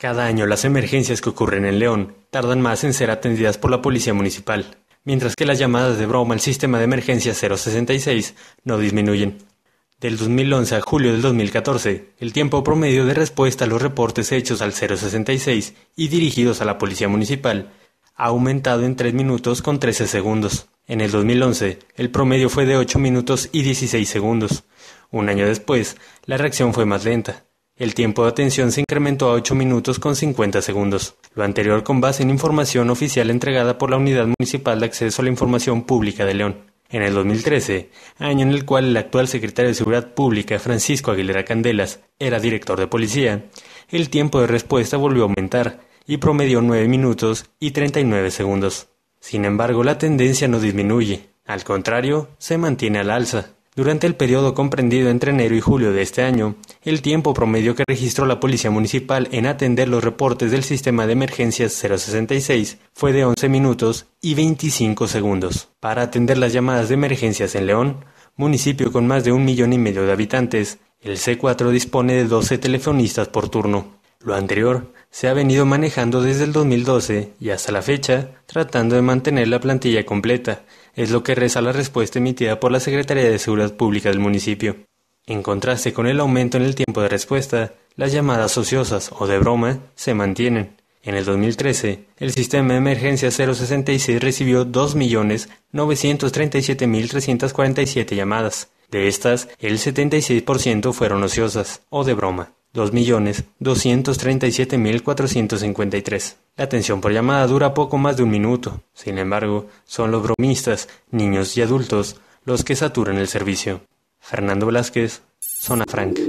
Cada año las emergencias que ocurren en León tardan más en ser atendidas por la Policía Municipal, mientras que las llamadas de broma al sistema de emergencia 066 no disminuyen. Del 2011 a julio del 2014, el tiempo promedio de respuesta a los reportes hechos al 066 y dirigidos a la Policía Municipal ha aumentado en 3 minutos con 13 segundos. En el 2011, el promedio fue de 8 minutos y 16 segundos. Un año después, la reacción fue más lenta, el tiempo de atención se incrementó a 8 minutos con 50 segundos, lo anterior con base en información oficial entregada por la Unidad Municipal de Acceso a la Información Pública de León. En el 2013, año en el cual el actual secretario de Seguridad Pública, Francisco Aguilera Candelas, era director de policía, el tiempo de respuesta volvió a aumentar y promedió 9 minutos y 39 segundos. Sin embargo, la tendencia no disminuye, al contrario, se mantiene al alza. Durante el periodo comprendido entre enero y julio de este año, el tiempo promedio que registró la Policía Municipal en atender los reportes del sistema de emergencias 066 fue de 11 minutos y 25 segundos. Para atender las llamadas de emergencias en León, municipio con más de un millón y medio de habitantes, el C4 dispone de 12 telefonistas por turno. Lo anterior se ha venido manejando desde el 2012 y hasta la fecha, tratando de mantener la plantilla completa, es lo que reza la respuesta emitida por la Secretaría de Seguridad Pública del municipio. En contraste con el aumento en el tiempo de respuesta, las llamadas ociosas o de broma se mantienen. En el 2013, el sistema de emergencia 066 recibió 2.937.347 llamadas. De estas, el 76% fueron ociosas o de broma. 2.237.453. La atención por llamada dura poco más de un minuto. Sin embargo, son los bromistas, niños y adultos, los que saturan el servicio. Fernando Velázquez, Zona Franca.